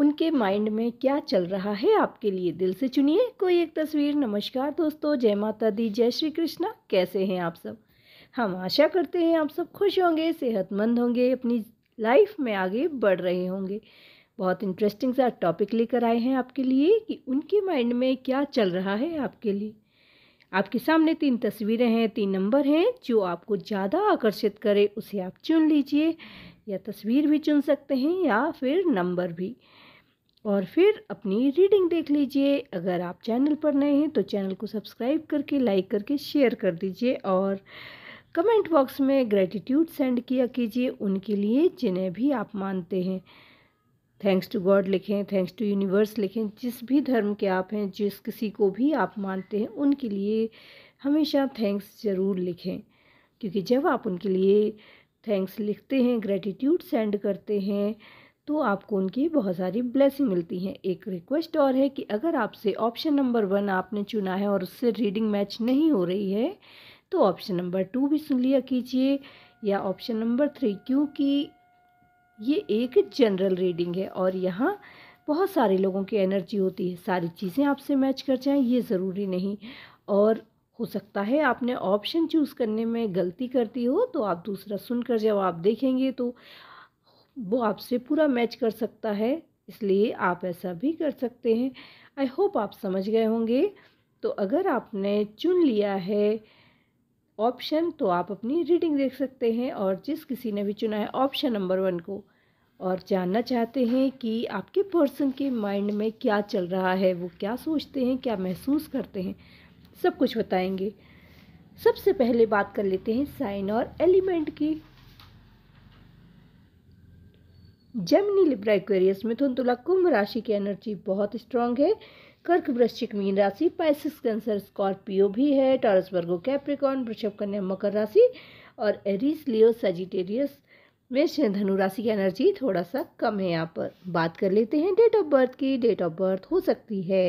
उनके माइंड में क्या चल रहा है आपके लिए दिल से चुनिए कोई एक तस्वीर नमस्कार दोस्तों जय माता दी जय श्री कृष्णा कैसे हैं आप सब हम आशा करते हैं आप सब खुश होंगे सेहतमंद होंगे अपनी लाइफ में आगे बढ़ रहे होंगे बहुत इंटरेस्टिंग सा टॉपिक लेकर आए हैं आपके लिए कि उनके माइंड में क्या चल रहा है आपके लिए आपके सामने तीन तस्वीरें हैं तीन नंबर हैं जो आपको ज़्यादा आकर्षित करे उसे आप चुन लीजिए या तस्वीर भी चुन सकते हैं या फिर नंबर भी और फिर अपनी रीडिंग देख लीजिए अगर आप चैनल पर नए हैं तो चैनल को सब्सक्राइब करके लाइक करके शेयर कर दीजिए और कमेंट बॉक्स में ग्रेटिट्यूड सेंड किया कीजिए उनके लिए जिन्हें भी आप मानते हैं थैंक्स टू गॉड लिखें थैंक्स टू यूनिवर्स लिखें जिस भी धर्म के आप हैं जिस किसी को भी आप मानते हैं उनके लिए हमेशा थैंक्स ज़रूर लिखें क्योंकि जब आप उनके लिए थैंक्स लिखते हैं ग्रेटिट्यूड सेंड करते हैं तो आपको उनकी बहुत सारी ब्लेसिंग मिलती हैं एक रिक्वेस्ट और है कि अगर आपसे ऑप्शन नंबर वन आपने चुना है और उससे रीडिंग मैच नहीं हो रही है तो ऑप्शन नंबर टू भी सुन लिया कीजिए या ऑप्शन नंबर थ्री क्योंकि ये एक जनरल रीडिंग है और यहाँ बहुत सारे लोगों की एनर्जी होती है सारी चीज़ें आपसे मैच कर जाएँ ये ज़रूरी नहीं और हो सकता है आपने ऑप्शन चूज़ करने में गलती करती हो तो आप दूसरा सुनकर जब आप देखेंगे तो वो आपसे पूरा मैच कर सकता है इसलिए आप ऐसा भी कर सकते हैं आई होप आप समझ गए होंगे तो अगर आपने चुन लिया है ऑप्शन तो आप अपनी रीडिंग देख सकते हैं और जिस किसी ने भी चुना है ऑप्शन नंबर वन को और जानना चाहते हैं कि आपके पर्सन के माइंड में क्या चल रहा है वो क्या सोचते हैं क्या महसूस करते हैं सब कुछ बताएंगे सबसे पहले बात कर लेते हैं साइन और एलिमेंट की जमनी लिब्रा एक्वेरियस मिथुन तुला कुंभ राशि की एनर्जी बहुत स्ट्रांग है कर्क वृश्चिक मीन राशि पाइसिस कैंसर स्कॉर्पियो भी है टॉरस वर्गो कैप्रिकॉन वृषभ कन्या मकर राशि और एरीस लियो सजिटेरियस में धनु राशि की एनर्जी थोड़ा सा कम है यहाँ पर बात कर लेते हैं डेट ऑफ बर्थ की डेट ऑफ बर्थ हो सकती है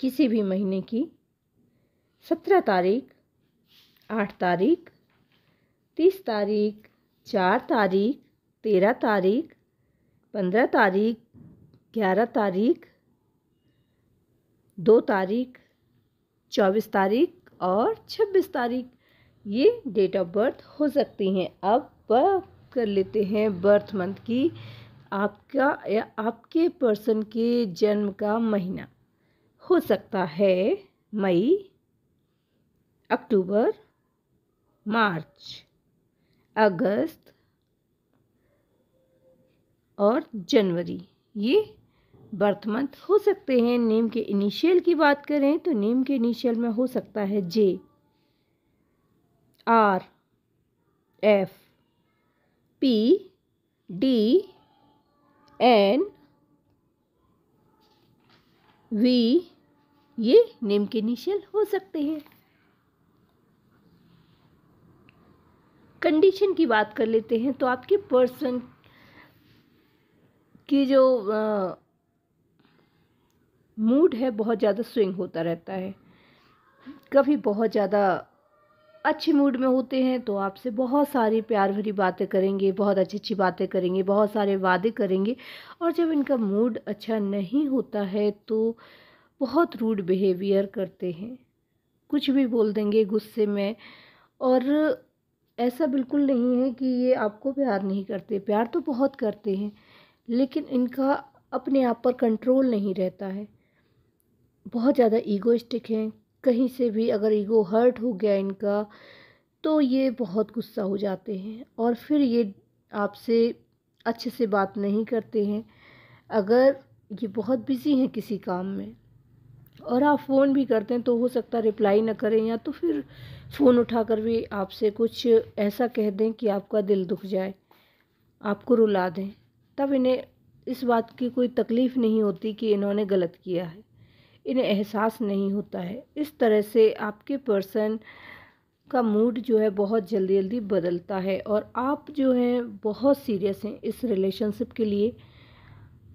किसी भी महीने की सत्रह तारीख आठ तारीख तीस तारीख चार तारीख तेरह तारीख पंद्रह तारीख ग्यारह तारीख दो तारीख चौबीस तारीख और छब्बीस तारीख ये डेट ऑफ बर्थ हो सकती हैं अब कर लेते हैं बर्थ मंथ की आपका या आपके पर्सन के जन्म का महीना हो सकता है मई अक्टूबर मार्च अगस्त और जनवरी ये बर्थ मंथ हो सकते हैं नेम के इनिशियल की बात करें तो नेम के इनिशियल में हो सकता है J R F P D N V ये नेम के इनिशियल हो सकते हैं कंडीशन की बात कर लेते हैं तो आपके पर्सन कि जो मूड है बहुत ज़्यादा स्विंग होता रहता है कभी बहुत ज़्यादा अच्छे मूड में होते हैं तो आपसे बहुत सारी प्यार भरी बातें करेंगे बहुत अच्छी अच्छी बातें करेंगे बहुत सारे वादे करेंगे और जब इनका मूड अच्छा नहीं होता है तो बहुत रूड बिहेवियर करते हैं कुछ भी बोल देंगे गुस्से में और ऐसा बिल्कुल नहीं है कि ये आपको प्यार नहीं करते प्यार तो बहुत करते हैं लेकिन इनका अपने आप पर कंट्रोल नहीं रहता है बहुत ज़्यादा ईगोइस्टिक हैं कहीं से भी अगर ईगो हर्ट हो गया इनका तो ये बहुत गुस्सा हो जाते हैं और फिर ये आपसे अच्छे से बात नहीं करते हैं अगर ये बहुत बिज़ी हैं किसी काम में और आप फ़ोन भी करते हैं तो हो सकता है रिप्लाई ना करें या तो फिर फ़ोन उठाकर भी आपसे कुछ ऐसा कह दें कि आपका दिल दुख जाए आपको रुला दें तब इन्हें इस बात की कोई तकलीफ़ नहीं होती कि इन्होंने गलत किया है इन्हें एहसास नहीं होता है इस तरह से आपके पर्सन का मूड जो है बहुत जल्दी जल्दी बदलता है और आप जो हैं बहुत सीरियस हैं इस रिलेशनशिप के लिए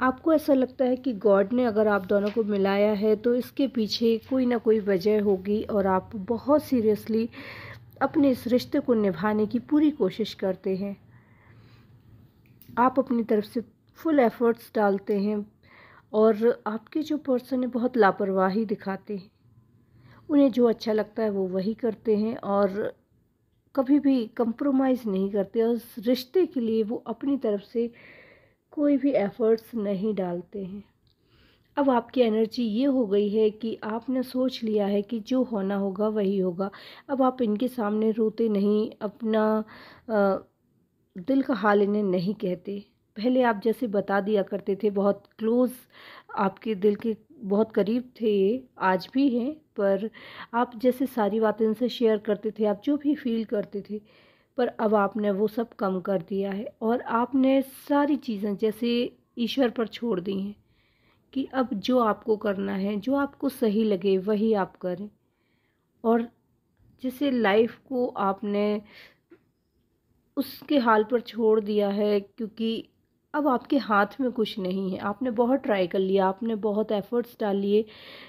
आपको ऐसा लगता है कि गॉड ने अगर आप दोनों को मिलाया है तो इसके पीछे कोई ना कोई वजह होगी और आप बहुत सीरियसली अपने इस रिश्ते को निभाने की पूरी कोशिश करते हैं आप अपनी तरफ से फुल एफ़र्ट्स डालते हैं और आपके जो पर्सन है बहुत लापरवाही दिखाते हैं उन्हें जो अच्छा लगता है वो वही करते हैं और कभी भी कंप्रोमाइज़ नहीं करते और उस रिश्ते के लिए वो अपनी तरफ से कोई भी एफ़र्ट्स नहीं डालते हैं अब आपकी एनर्जी ये हो गई है कि आपने सोच लिया है कि जो होना होगा वही होगा अब आप इनके सामने रोते नहीं अपना आ, दिल का हाल इन्हें नहीं कहते पहले आप जैसे बता दिया करते थे बहुत क्लोज़ आपके दिल के बहुत करीब थे ये आज भी हैं पर आप जैसे सारी बातें इनसे शेयर करते थे आप जो भी फील करते थे पर अब आपने वो सब कम कर दिया है और आपने सारी चीज़ें जैसे ईश्वर पर छोड़ दी हैं कि अब जो आपको करना है जो आपको सही लगे वही आप करें और जैसे लाइफ को आपने उसके हाल पर छोड़ दिया है क्योंकि अब आपके हाथ में कुछ नहीं है आपने बहुत ट्राई कर लिया आपने बहुत एफ़र्ट्स डाल लिए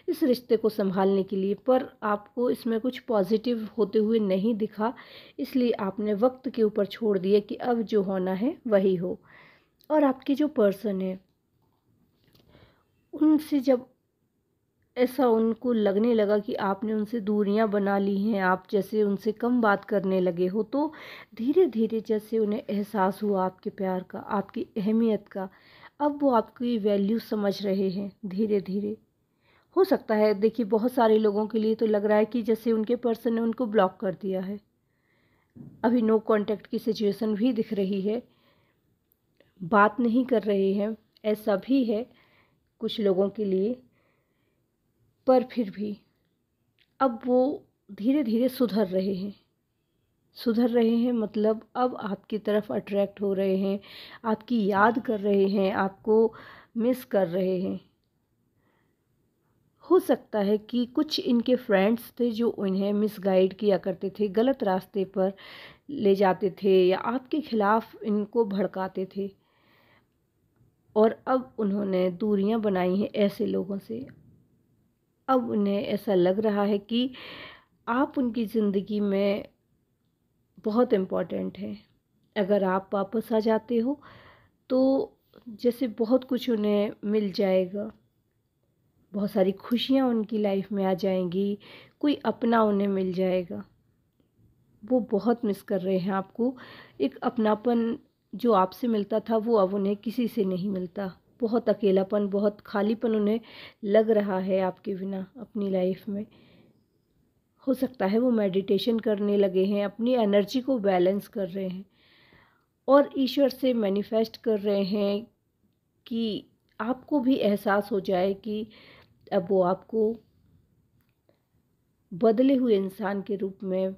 इस रिश्ते को संभालने के लिए पर आपको इसमें कुछ पॉजिटिव होते हुए नहीं दिखा इसलिए आपने वक्त के ऊपर छोड़ दिया कि अब जो होना है वही हो और आपके जो पर्सन है उनसे जब ऐसा उनको लगने लगा कि आपने उनसे दूरियां बना ली हैं आप जैसे उनसे कम बात करने लगे हो तो धीरे धीरे जैसे उन्हें एहसास हुआ आपके प्यार का आपकी अहमियत का अब वो आपकी वैल्यू समझ रहे हैं धीरे धीरे हो सकता है देखिए बहुत सारे लोगों के लिए तो लग रहा है कि जैसे उनके पर्सन ने उनको ब्लॉक कर दिया है अभी नो कॉन्टैक्ट की सिचुएसन भी दिख रही है बात नहीं कर रहे हैं ऐसा भी है कुछ लोगों के लिए पर फिर भी अब वो धीरे धीरे सुधर रहे हैं सुधर रहे हैं मतलब अब आपकी तरफ अट्रैक्ट हो रहे हैं आपकी याद कर रहे हैं आपको मिस कर रहे हैं हो सकता है कि कुछ इनके फ्रेंड्स थे जो उन्हें मिसगाइड किया करते थे गलत रास्ते पर ले जाते थे या आपके खिलाफ़ इनको भड़काते थे और अब उन्होंने दूरियां बनाई हैं ऐसे लोगों से अब उन्हें ऐसा लग रहा है कि आप उनकी ज़िंदगी में बहुत इम्पॉर्टेंट हैं अगर आप वापस आ जाते हो तो जैसे बहुत कुछ उन्हें मिल जाएगा बहुत सारी खुशियाँ उनकी लाइफ में आ जाएंगी कोई अपना उन्हें मिल जाएगा वो बहुत मिस कर रहे हैं आपको एक अपनापन जो आपसे मिलता था वो अब उन्हें किसी से नहीं मिलता बहुत अकेलापन बहुत खालीपन उन्हें लग रहा है आपके बिना अपनी लाइफ में हो सकता है वो मेडिटेशन करने लगे हैं अपनी एनर्जी को बैलेंस कर रहे हैं और ईश्वर से मैनिफेस्ट कर रहे हैं कि आपको भी एहसास हो जाए कि अब वो आपको बदले हुए इंसान के रूप में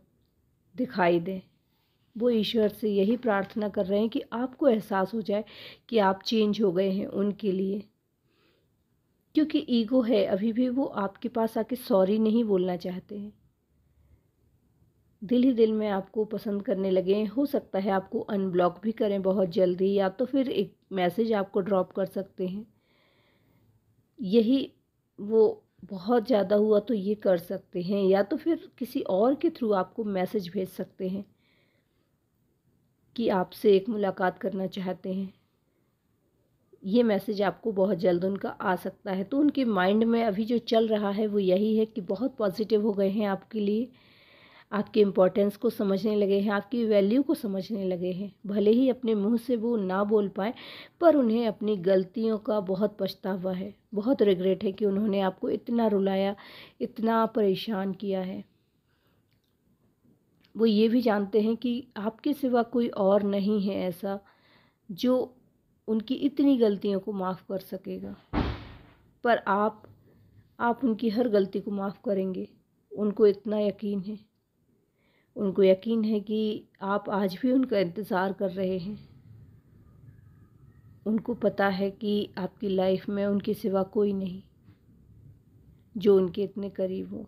दिखाई दें वो ईश्वर से यही प्रार्थना कर रहे हैं कि आपको एहसास हो जाए कि आप चेंज हो गए हैं उनके लिए क्योंकि ईगो है अभी भी वो आपके पास आके सॉरी नहीं बोलना चाहते हैं दिल ही दिल में आपको पसंद करने लगे हो सकता है आपको अनब्लॉक भी करें बहुत जल्दी या तो फिर एक मैसेज आपको ड्रॉप कर सकते हैं यही वो बहुत ज़्यादा हुआ तो ये कर सकते हैं या तो फिर किसी और के थ्रू आपको मैसेज भेज सकते हैं कि आपसे एक मुलाकात करना चाहते हैं ये मैसेज आपको बहुत जल्द उनका आ सकता है तो उनके माइंड में अभी जो चल रहा है वो यही है कि बहुत पॉजिटिव हो गए हैं आपके लिए आपके इम्पोर्टेंस को समझने लगे हैं आपकी वैल्यू को समझने लगे हैं भले ही अपने मुंह से वो ना बोल पाए पर उन्हें अपनी गलतियों का बहुत पछतावा है बहुत रिग्रेट है कि उन्होंने आपको इतना रुलाया इतना परेशान किया है वो ये भी जानते हैं कि आपके सिवा कोई और नहीं है ऐसा जो उनकी इतनी गलतियों को माफ़ कर सकेगा पर आप आप उनकी हर गलती को माफ़ करेंगे उनको इतना यकीन है उनको यकीन है कि आप आज भी उनका इंतज़ार कर रहे हैं उनको पता है कि आपकी लाइफ में उनके सिवा कोई नहीं जो उनके इतने करीब हो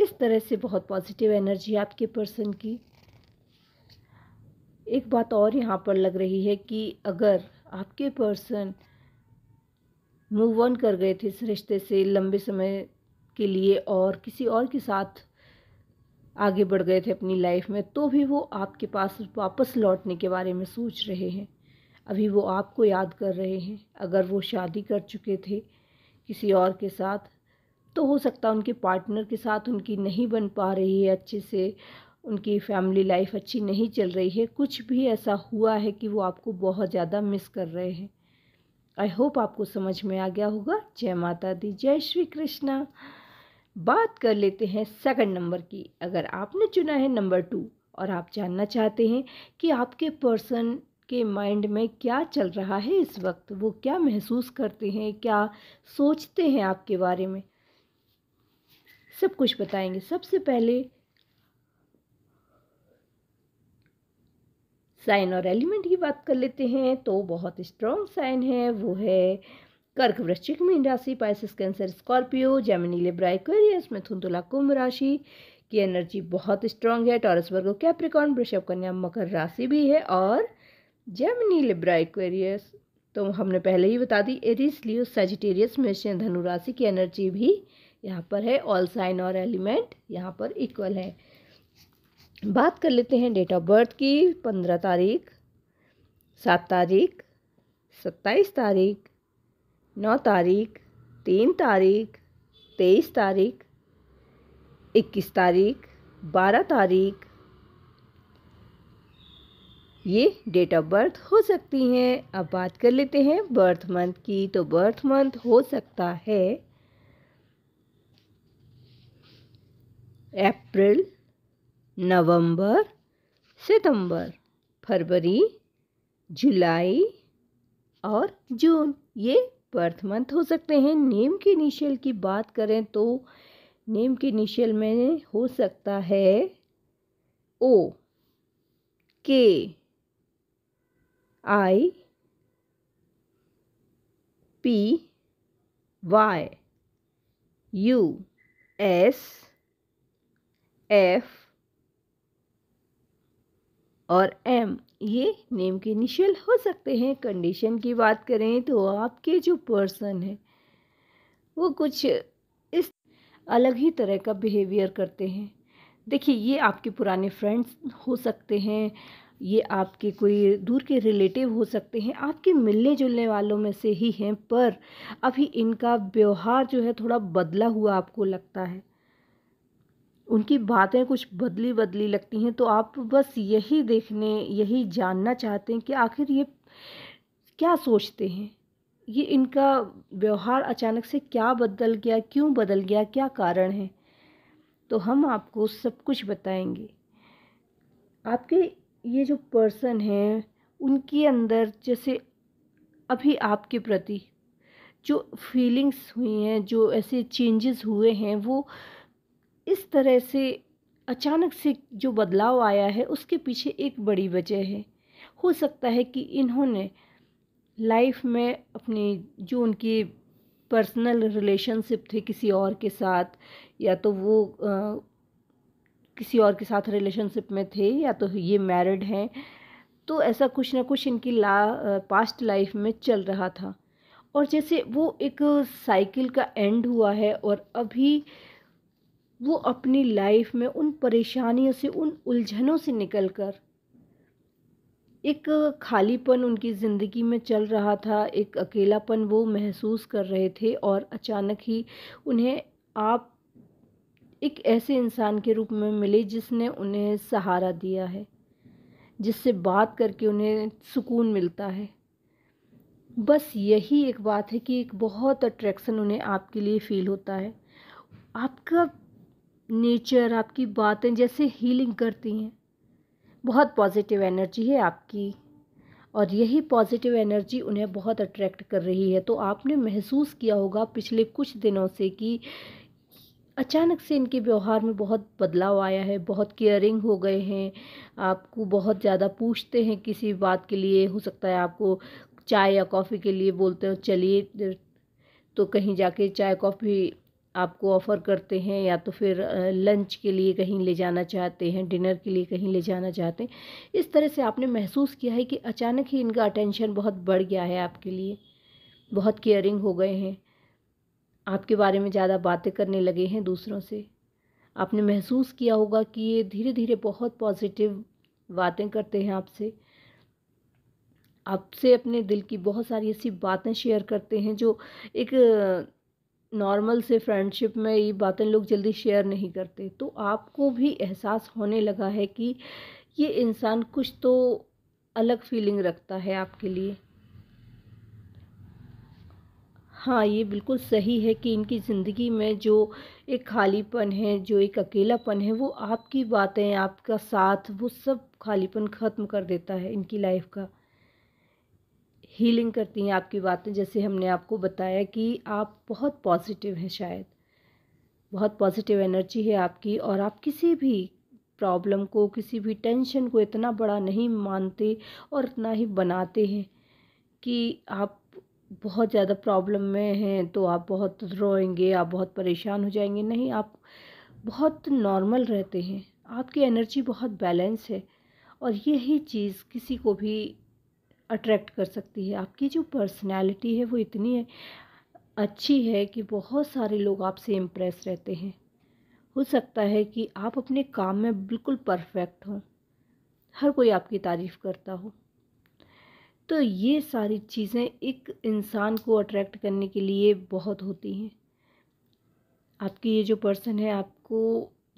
इस तरह से बहुत पॉजिटिव एनर्जी आपके पर्सन की एक बात और यहाँ पर लग रही है कि अगर आपके पर्सन मूव ऑन कर गए थे इस रिश्ते से लंबे समय के लिए और किसी और के साथ आगे बढ़ गए थे अपनी लाइफ में तो भी वो आपके पास वापस लौटने के बारे में सोच रहे हैं अभी वो आपको याद कर रहे हैं अगर वो शादी कर चुके थे किसी और के साथ तो हो सकता है उनके पार्टनर के साथ उनकी नहीं बन पा रही है अच्छे से उनकी फैमिली लाइफ अच्छी नहीं चल रही है कुछ भी ऐसा हुआ है कि वो आपको बहुत ज़्यादा मिस कर रहे हैं आई होप आपको समझ में आ गया होगा जय माता दी जय श्री कृष्णा बात कर लेते हैं सेकंड नंबर की अगर आपने चुना है नंबर टू और आप जानना चाहते हैं कि आपके पर्सन के माइंड में क्या चल रहा है इस वक्त वो क्या महसूस करते हैं क्या सोचते हैं आपके बारे में सब कुछ बताएंगे सबसे पहले साइन और एलिमेंट की बात कर लेते हैं तो बहुत स्ट्रॉन्ग साइन है वो है कर्क वृश्चिक मीन राशि Pisces Cancer Scorpio Gemini Libra Aquarius मिथुन तुला कुंभ राशि की एनर्जी बहुत स्ट्रांग है टॉरस वर्गो कैप्रिकॉन वृषभ कन्या मकर राशि भी है और जेमिनी लिब्रा तो हमने पहले ही बता दी एरिस लियो सेजिटेरियस मिशन धनु राशि की एनर्जी भी यहाँ पर है ऑल साइन और एलिमेंट यहाँ पर इक्वल है बात कर लेते हैं डेट ऑफ बर्थ की पंद्रह तारीख सात तारीख सत्ताईस तारीख नौ तारीख तीन तारीख तेईस तारीख इक्कीस तारीख बारह तारीख ये डेट ऑफ बर्थ हो सकती हैं अब बात कर लेते हैं बर्थ मंथ की तो बर्थ मंथ हो सकता है अप्रैल नवंबर सितंबर फरवरी जुलाई और जून ये बर्थ मंथ हो सकते हैं नेम के इनिशियल की बात करें तो नेम के इनिशियल में हो सकता है O K I P Y U S F और एम ये नेम के इनिशियल हो सकते हैं कंडीशन की बात करें तो आपके जो पर्सन है वो कुछ इस अलग ही तरह का बिहेवियर करते हैं देखिए ये आपके पुराने फ्रेंड्स हो सकते हैं ये आपके कोई दूर के रिलेटिव हो सकते हैं आपके मिलने जुलने वालों में से ही हैं पर अभी इनका व्यवहार जो है थोड़ा बदला हुआ आपको लगता है उनकी बातें कुछ बदली बदली लगती हैं तो आप बस यही देखने यही जानना चाहते हैं कि आखिर ये क्या सोचते हैं ये इनका व्यवहार अचानक से क्या बदल गया क्यों बदल गया क्या कारण है तो हम आपको सब कुछ बताएंगे आपके ये जो पर्सन हैं उनके अंदर जैसे अभी आपके प्रति जो फीलिंग्स हुई हैं जो ऐसे चेंजेस हुए हैं वो इस तरह से अचानक से जो बदलाव आया है उसके पीछे एक बड़ी वजह है हो सकता है कि इन्होंने लाइफ में अपने जो उनके पर्सनल रिलेशनशिप थे किसी और के साथ या तो वो आ, किसी और के साथ रिलेशनशिप में थे या तो ये मैरिड हैं तो ऐसा कुछ ना कुछ इनकी ला पास्ट लाइफ में चल रहा था और जैसे वो एक साइकिल का एंड हुआ है और अभी वो अपनी लाइफ में उन परेशानियों से उन उलझनों से निकलकर एक खालीपन उनकी ज़िंदगी में चल रहा था एक अकेलापन वो महसूस कर रहे थे और अचानक ही उन्हें आप एक ऐसे इंसान के रूप में मिले जिसने उन्हें सहारा दिया है जिससे बात करके उन्हें सुकून मिलता है बस यही एक बात है कि एक बहुत अट्रैक्शन उन्हें आपके लिए फ़ील होता है आपका नेचर आपकी बातें जैसे हीलिंग करती हैं बहुत पॉजिटिव एनर्जी है आपकी और यही पॉजिटिव एनर्जी उन्हें बहुत अट्रैक्ट कर रही है तो आपने महसूस किया होगा पिछले कुछ दिनों से कि अचानक से इनके व्यवहार में बहुत बदलाव आया है बहुत केयरिंग हो गए हैं आपको बहुत ज़्यादा पूछते हैं किसी बात के लिए हो सकता है आपको चाय या कॉफ़ी के लिए बोलते हो चलिए तो कहीं जाके चाय कॉफ़ी आपको ऑफ़र करते हैं या तो फिर लंच के लिए कहीं ले जाना चाहते हैं डिनर के लिए कहीं ले जाना चाहते हैं इस तरह से आपने महसूस किया है कि अचानक ही इनका अटेंशन बहुत बढ़ गया है आपके लिए बहुत केयरिंग हो गए हैं आपके बारे में ज़्यादा बातें करने लगे हैं दूसरों से आपने महसूस किया होगा कि ये धीरे धीरे बहुत पॉजिटिव बातें करते हैं आपसे आपसे अपने दिल की बहुत सारी ऐसी बातें शेयर करते हैं जो एक नॉर्मल से फ्रेंडशिप में ये बातें लोग जल्दी शेयर नहीं करते तो आपको भी एहसास होने लगा है कि ये इंसान कुछ तो अलग फीलिंग रखता है आपके लिए हाँ ये बिल्कुल सही है कि इनकी ज़िंदगी में जो एक खालीपन है जो एक अकेलापन है वो आपकी बातें आपका साथ वो सब खालीपन ख़त्म कर देता है इनकी लाइफ का हीलिंग करती हैं आपकी बातें जैसे हमने आपको बताया कि आप बहुत पॉजिटिव हैं शायद बहुत पॉजिटिव एनर्जी है आपकी और आप किसी भी प्रॉब्लम को किसी भी टेंशन को इतना बड़ा नहीं मानते और इतना ही बनाते हैं कि आप बहुत ज़्यादा प्रॉब्लम में हैं तो आप बहुत रोएंगे आप बहुत परेशान हो जाएंगे नहीं आप बहुत नॉर्मल रहते हैं आपकी एनर्जी बहुत बैलेंस है और यही चीज़ किसी को भी अट्रैक्ट कर सकती है आपकी जो पर्सनैलिटी है वो इतनी है, अच्छी है कि बहुत सारे लोग आपसे इम्प्रेस रहते हैं हो सकता है कि आप अपने काम में बिल्कुल परफेक्ट हों हर कोई आपकी तारीफ़ करता हो तो ये सारी चीज़ें एक इंसान को अट्रैक्ट करने के लिए बहुत होती हैं आपकी ये जो पर्सन है आपको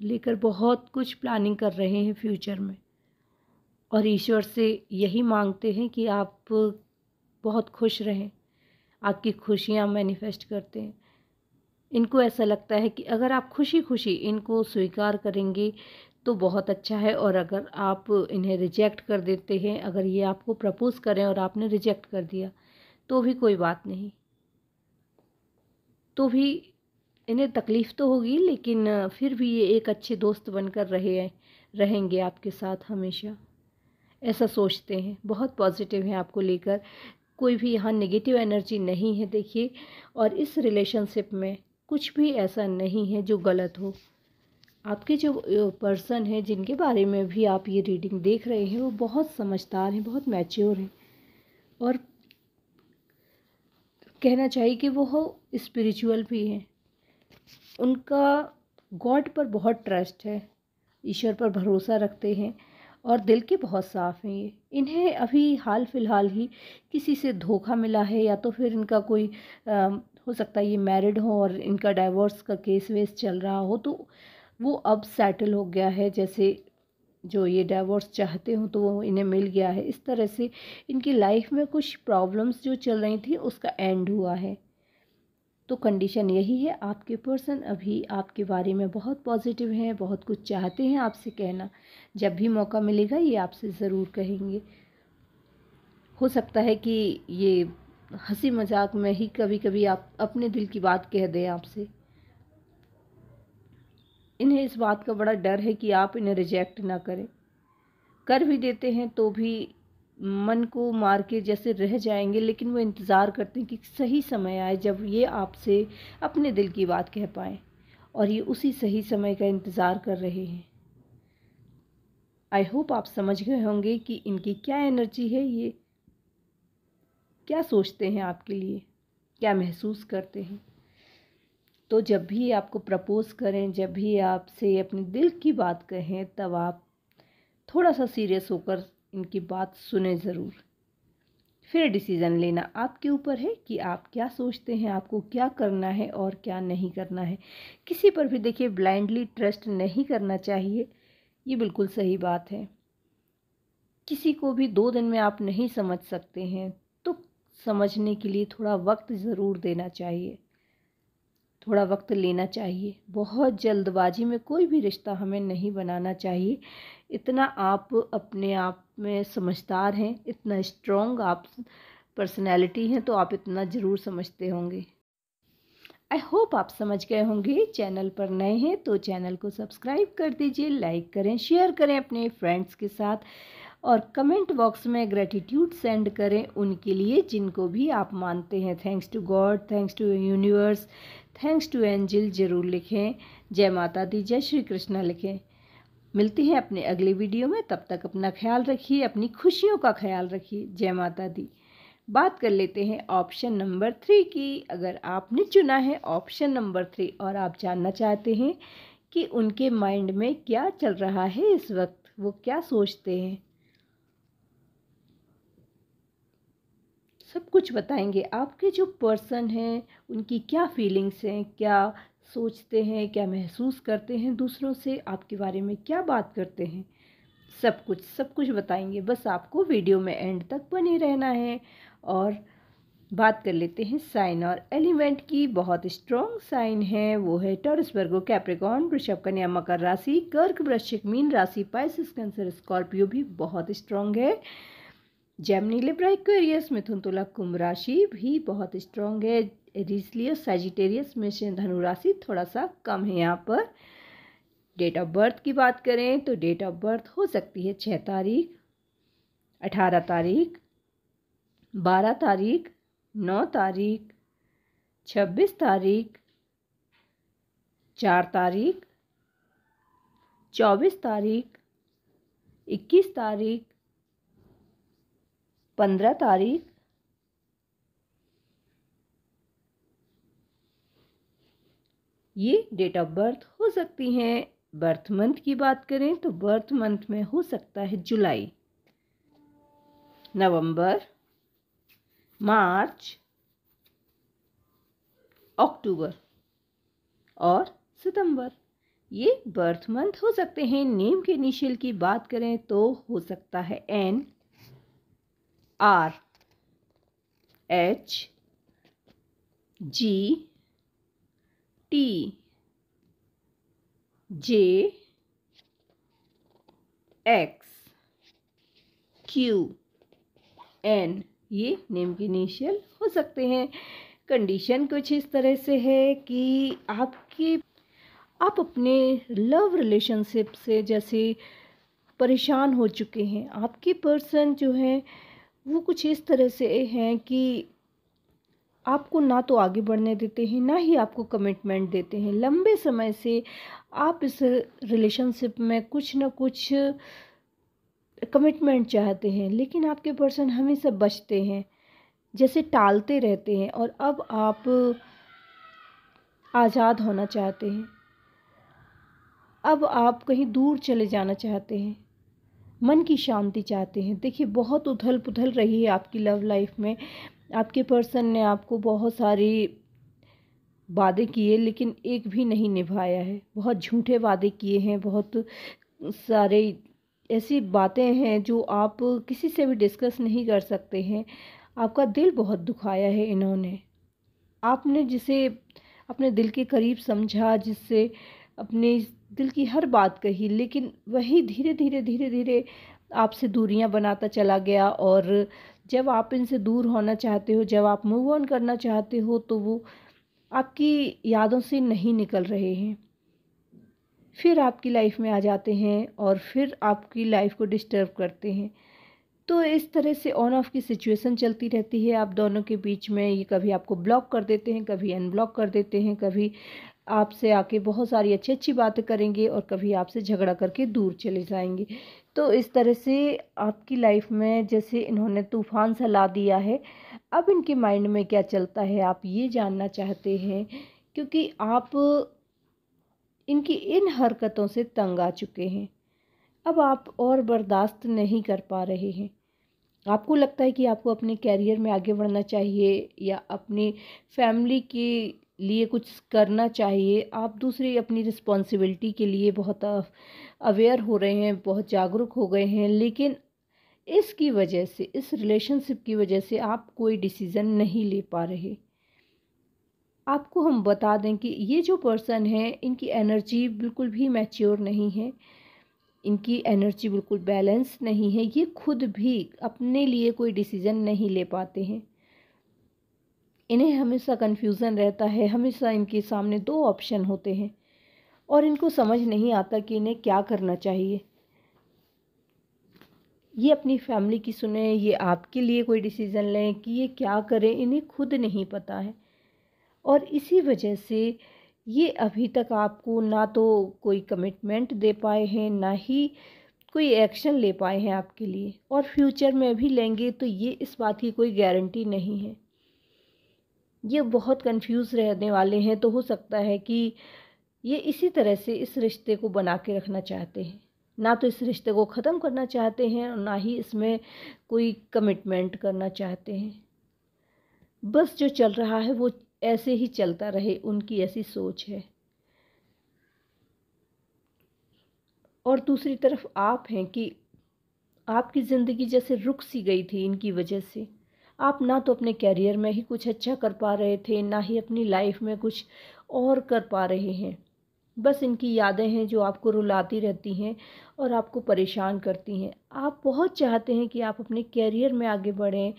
लेकर बहुत कुछ प्लानिंग कर रहे हैं फ्यूचर में और ईश्वर से यही मांगते हैं कि आप बहुत खुश रहें आपकी खुशियाँ मैनिफेस्ट करते हैं इनको ऐसा लगता है कि अगर आप खुशी खुशी इनको स्वीकार करेंगे तो बहुत अच्छा है और अगर आप इन्हें रिजेक्ट कर देते हैं अगर ये आपको प्रपोज़ करें और आपने रिजेक्ट कर दिया तो भी कोई बात नहीं तो भी इन्हें तकलीफ़ तो होगी लेकिन फिर भी ये एक अच्छे दोस्त बनकर रहे हैं रहेंगे आपके साथ हमेशा ऐसा सोचते हैं बहुत पॉजिटिव हैं आपको लेकर कोई भी यहाँ नेगेटिव एनर्जी नहीं है देखिए और इस रिलेशनशिप में कुछ भी ऐसा नहीं है जो गलत हो आपके जो पर्सन हैं जिनके बारे में भी आप ये रीडिंग देख रहे हैं वो बहुत समझदार हैं बहुत मैच्योर हैं और कहना चाहिए कि वो हो स्पिरिचुअल भी हैं उनका गॉड पर बहुत ट्रस्ट है ईश्वर पर भरोसा रखते हैं और दिल के बहुत साफ़ हैं ये इन्हें अभी हाल फ़िलहाल ही किसी से धोखा मिला है या तो फिर इनका कोई आ, हो सकता है ये मैरिड हो और इनका डाइवोर्स का केस वेस चल रहा हो तो वो अब सेटल हो गया है जैसे जो ये डाइवोर्स चाहते हो तो वो इन्हें मिल गया है इस तरह से इनकी लाइफ में कुछ प्रॉब्लम्स जो चल रही थी उसका एंड हुआ है तो कंडीशन यही है आपके पर्सन अभी आपके बारे में बहुत पॉजिटिव हैं बहुत कुछ चाहते हैं आपसे कहना जब भी मौका मिलेगा ये आपसे ज़रूर कहेंगे हो सकता है कि ये हंसी मजाक में ही कभी कभी आप अपने दिल की बात कह दें आपसे इन्हें इस बात का बड़ा डर है कि आप इन्हें रिजेक्ट ना करें कर भी देते हैं तो भी मन को मार के जैसे रह जाएंगे लेकिन वो इंतज़ार करते हैं कि सही समय आए जब ये आपसे अपने दिल की बात कह पाएँ और ये उसी सही समय का इंतज़ार कर रहे हैं आई होप आप समझ गए होंगे कि इनकी क्या एनर्जी है ये क्या सोचते हैं आपके लिए क्या महसूस करते हैं तो जब भी आपको प्रपोज़ करें जब भी आपसे अपने दिल की बात कहें तब आप थोड़ा सा सीरियस होकर इनकी बात सुने ज़रूर फिर डिसीज़न लेना आपके ऊपर है कि आप क्या सोचते हैं आपको क्या करना है और क्या नहीं करना है किसी पर भी देखिए ब्लाइंडली ट्रस्ट नहीं करना चाहिए ये बिल्कुल सही बात है किसी को भी दो दिन में आप नहीं समझ सकते हैं तो समझने के लिए थोड़ा वक्त ज़रूर देना चाहिए थोड़ा वक्त लेना चाहिए बहुत जल्दबाजी में कोई भी रिश्ता हमें नहीं बनाना चाहिए इतना आप अपने आप में समझदार हैं इतना स्ट्रॉन्ग आप पर्सनैलिटी हैं तो आप इतना ज़रूर समझते होंगे आई होप आप समझ गए होंगे चैनल पर नए हैं तो चैनल को सब्सक्राइब कर दीजिए लाइक करें शेयर करें अपने फ्रेंड्स के साथ और कमेंट बॉक्स में ग्रेटिट्यूड सेंड करें उनके लिए जिनको भी आप मानते हैं thanks to God thanks to universe thanks to angel ज़रूर लिखें जय माता दी जय श्री कृष्णा लिखें मिलते हैं अपने अगले वीडियो में तब तक अपना ख्याल रखिए अपनी खुशियों का ख्याल रखिए जय माता दी बात कर लेते हैं ऑप्शन नंबर थ्री की अगर आपने चुना है ऑप्शन नंबर थ्री और आप जानना चाहते हैं कि उनके माइंड में क्या चल रहा है इस वक्त वो क्या सोचते हैं सब कुछ बताएंगे आपके जो पर्सन हैं उनकी क्या फीलिंग्स हैं क्या सोचते हैं क्या महसूस करते हैं दूसरों से आपके बारे में क्या बात करते हैं सब कुछ सब कुछ बताएंगे बस आपको वीडियो में एंड तक बने रहना है और बात कर लेते हैं साइन और एलिमेंट की बहुत स्ट्रॉन्ग साइन है वो है टॉरस वर्गो कैप्रिकॉन वृषभ कन्या मकर राशि कर्क वृश्चिक मीन राशि पाइसिस कैंसर स्कॉर्पियो भी बहुत स्ट्रॉन्ग है जैमनी लिब्राइक्वेरियस मिथुन तुला कुंभ राशि भी बहुत स्ट्रॉन्ग है रिजलियस सेजिटेरियस में धनुराशि थोड़ा सा कम है यहाँ पर डेट ऑफ बर्थ की बात करें तो डेट ऑफ बर्थ हो सकती है छः तारीख अठारह तारीख बारह तारीख नौ तारीख छब्बीस तारीख चार तारीख चौबीस तारीख इक्कीस तारीख पंद्रह तारीख ये डेट ऑफ बर्थ हो सकती हैं बर्थ मंथ की बात करें तो बर्थ मंथ में हो सकता है जुलाई नवंबर मार्च अक्टूबर और सितंबर ये बर्थ मंथ हो सकते हैं नेम के इनिशियल की बात करें तो हो सकता है N R H G T J X Q N ये नेम के इनिशियल हो सकते हैं कंडीशन कुछ इस तरह से है कि आपके आप अपने लव रिलेशनशिप से जैसे परेशान हो चुके हैं आपके पर्सन जो हैं वो कुछ इस तरह से हैं कि आपको ना तो आगे बढ़ने देते हैं ना ही आपको कमिटमेंट देते हैं लंबे समय से आप इस रिलेशनशिप में कुछ ना कुछ कमिटमेंट चाहते हैं लेकिन आपके पर्सन हमेशा बचते हैं जैसे टालते रहते हैं और अब आप आज़ाद होना चाहते हैं अब आप कहीं दूर चले जाना चाहते हैं मन की शांति चाहते हैं देखिए बहुत उथल पुथल रही है आपकी लव लाइफ में आपके पर्सन ने आपको बहुत सारी वादे किए लेकिन एक भी नहीं निभाया है बहुत झूठे वादे किए हैं बहुत सारे ऐसी बातें हैं जो आप किसी से भी डिस्कस नहीं कर सकते हैं आपका दिल बहुत दुखाया है इन्होंने आपने जिसे अपने दिल के करीब समझा जिससे अपने दिल की हर बात कही लेकिन वही धीरे धीरे धीरे धीरे आपसे दूरियां बनाता चला गया और जब आप इनसे दूर होना चाहते हो जब आप मूव ऑन करना चाहते हो तो वो आपकी यादों से नहीं निकल रहे हैं फिर आपकी लाइफ में आ जाते हैं और फिर आपकी लाइफ को डिस्टर्ब करते हैं तो इस तरह से ऑन ऑफ की सिचुएशन चलती रहती है आप दोनों के बीच में ये कभी आपको ब्लॉक कर देते हैं कभी अनब्लॉक कर देते हैं कभी आपसे आके बहुत सारी अच्छी अच्छी बातें करेंगे और कभी आपसे झगड़ा करके दूर चले जाएंगे तो इस तरह से आपकी लाइफ में जैसे इन्होंने तूफ़ान सला दिया है अब इनके माइंड में क्या चलता है आप ये जानना चाहते हैं क्योंकि आप इनकी इन हरकतों से तंग आ चुके हैं अब आप और बर्दाश्त नहीं कर पा रहे हैं आपको लगता है कि आपको अपने कैरियर में आगे बढ़ना चाहिए या अपनी फैमिली की लिए कुछ करना चाहिए आप दूसरे अपनी रिस्पॉन्सिबिलिटी के लिए बहुत अवेयर हो रहे हैं बहुत जागरूक हो गए हैं लेकिन इसकी वजह से इस रिलेशनशिप की वजह से आप कोई डिसीज़न नहीं ले पा रहे आपको हम बता दें कि ये जो पर्सन है इनकी एनर्जी बिल्कुल भी मैच्योर नहीं है इनकी एनर्जी बिल्कुल बैलेंस नहीं है ये खुद भी अपने लिए कोई डिसीज़न नहीं ले पाते हैं इन्हें हमेशा कन्फ्यूज़न रहता है हमेशा इनके सामने दो ऑप्शन होते हैं और इनको समझ नहीं आता कि इन्हें क्या करना चाहिए ये अपनी फैमिली की सुने ये आपके लिए कोई डिसीज़न लें कि ये क्या करें इन्हें खुद नहीं पता है और इसी वजह से ये अभी तक आपको ना तो कोई कमिटमेंट दे पाए हैं ना ही कोई एक्शन ले पाए हैं आपके लिए और फ्यूचर में भी लेंगे तो ये इस बात की कोई गारंटी नहीं है ये बहुत कंफ्यूज रहने वाले हैं तो हो सकता है कि ये इसी तरह से इस रिश्ते को बना के रखना चाहते हैं ना तो इस रिश्ते को ख़त्म करना चाहते हैं और ना ही इसमें कोई कमिटमेंट करना चाहते हैं बस जो चल रहा है वो ऐसे ही चलता रहे उनकी ऐसी सोच है और दूसरी तरफ आप हैं कि आपकी ज़िंदगी जैसे रुक सी गई थी इनकी वजह से आप ना तो अपने कैरियर में ही कुछ अच्छा कर पा रहे थे ना ही अपनी लाइफ में कुछ और कर पा रहे हैं बस इनकी यादें हैं जो आपको रुलाती रहती हैं और आपको परेशान करती हैं आप बहुत चाहते हैं कि आप अपने कैरियर में आगे बढ़ें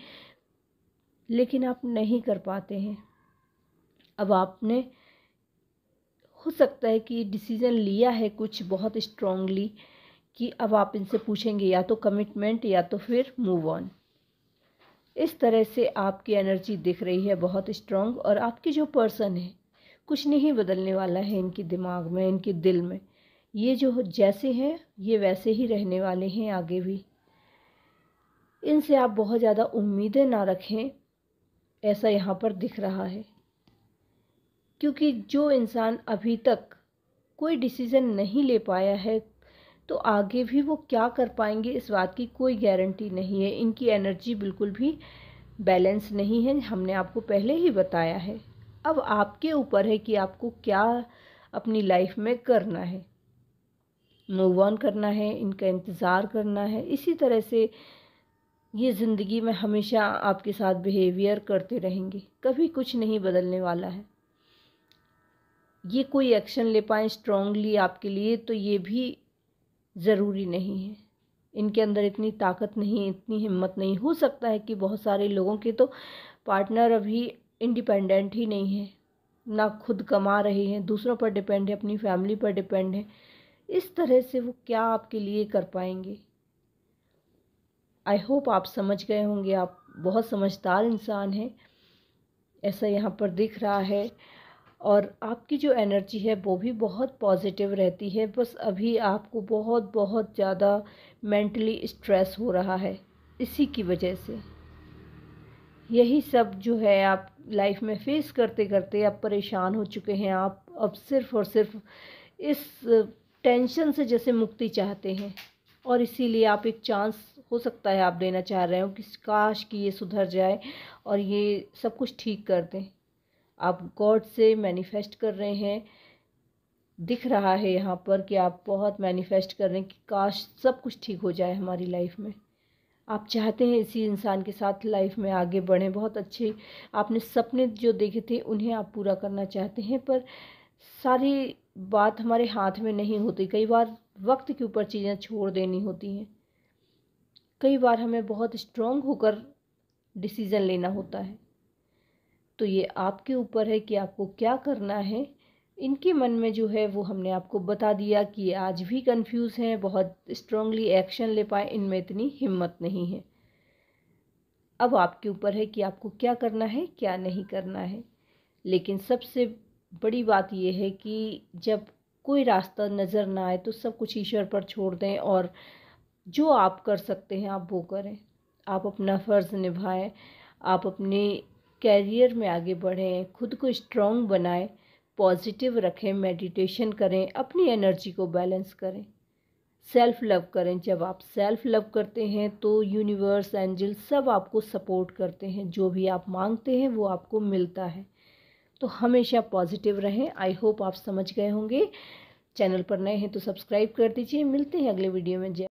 लेकिन आप नहीं कर पाते हैं अब आपने हो सकता है कि डिसीज़न लिया है कुछ बहुत स्ट्रॉन्गली कि अब आप इनसे पूछेंगे या तो कमिटमेंट या तो फिर मूव ऑन इस तरह से आपकी एनर्जी दिख रही है बहुत स्ट्रॉन्ग और आपकी जो पर्सन है कुछ नहीं बदलने वाला है इनके दिमाग में इनके दिल में ये जो जैसे हैं ये वैसे ही रहने वाले हैं आगे भी इनसे आप बहुत ज़्यादा उम्मीदें ना रखें ऐसा यहाँ पर दिख रहा है क्योंकि जो इंसान अभी तक कोई डिसीज़न नहीं ले पाया है तो आगे भी वो क्या कर पाएंगे इस बात की कोई गारंटी नहीं है इनकी एनर्जी बिल्कुल भी बैलेंस नहीं है हमने आपको पहले ही बताया है अब आपके ऊपर है कि आपको क्या अपनी लाइफ में करना है मूव ऑन करना है इनका इंतज़ार करना है इसी तरह से ये ज़िंदगी में हमेशा आपके साथ बिहेवियर करते रहेंगे कभी कुछ नहीं बदलने वाला है ये कोई एक्शन ले पाएँ स्ट्रॉन्गली आपके लिए तो ये भी ज़रूरी नहीं है इनके अंदर इतनी ताकत नहीं है इतनी हिम्मत नहीं हो सकता है कि बहुत सारे लोगों के तो पार्टनर अभी इंडिपेंडेंट ही नहीं है ना खुद कमा रहे हैं दूसरों पर डिपेंड है अपनी फैमिली पर डिपेंड है इस तरह से वो क्या आपके लिए कर पाएंगे आई होप आप समझ गए होंगे आप बहुत समझदार इंसान हैं ऐसा यहाँ पर दिख रहा है और आपकी जो एनर्जी है वो भी बहुत पॉजिटिव रहती है बस अभी आपको बहुत बहुत ज़्यादा मेंटली स्ट्रेस हो रहा है इसी की वजह से यही सब जो है आप लाइफ में फेस करते करते आप परेशान हो चुके हैं आप अब सिर्फ़ और सिर्फ इस टेंशन से जैसे मुक्ति चाहते हैं और इसीलिए आप एक चांस हो सकता है आप देना चाह रहे हो कि काश कि ये सुधर जाए और ये सब कुछ ठीक कर दें आप गॉड से मैनिफेस्ट कर रहे हैं दिख रहा है यहाँ पर कि आप बहुत मैनिफेस्ट कर रहे हैं कि काश सब कुछ ठीक हो जाए हमारी लाइफ में आप चाहते हैं इसी इंसान के साथ लाइफ में आगे बढ़ें बहुत अच्छे आपने सपने जो देखे थे उन्हें आप पूरा करना चाहते हैं पर सारी बात हमारे हाथ में नहीं होती कई बार वक्त के ऊपर चीज़ें छोड़ देनी होती हैं कई बार हमें बहुत स्ट्रॉन्ग होकर डिसीज़न लेना होता है तो ये आपके ऊपर है कि आपको क्या करना है इनके मन में जो है वो हमने आपको बता दिया कि आज भी कंफ्यूज हैं बहुत स्ट्रांगली एक्शन ले पाए इनमें इतनी हिम्मत नहीं है अब आपके ऊपर है कि आपको क्या करना है क्या नहीं करना है लेकिन सबसे बड़ी बात यह है कि जब कोई रास्ता नज़र ना आए तो सब कुछ ईश्वर पर छोड़ दें और जो आप कर सकते हैं आप वो करें आप अपना फ़र्ज़ निभाएं आप अपने कैरियर में आगे बढ़ें खुद को स्ट्रॉन्ग बनाएं पॉजिटिव रखें मेडिटेशन करें अपनी एनर्जी को बैलेंस करें सेल्फ लव करें जब आप सेल्फ लव करते हैं तो यूनिवर्स एंजल सब आपको सपोर्ट करते हैं जो भी आप मांगते हैं वो आपको मिलता है तो हमेशा पॉजिटिव रहें आई होप आप समझ गए होंगे चैनल पर नए हैं तो सब्सक्राइब कर दीजिए मिलते हैं अगले वीडियो में जय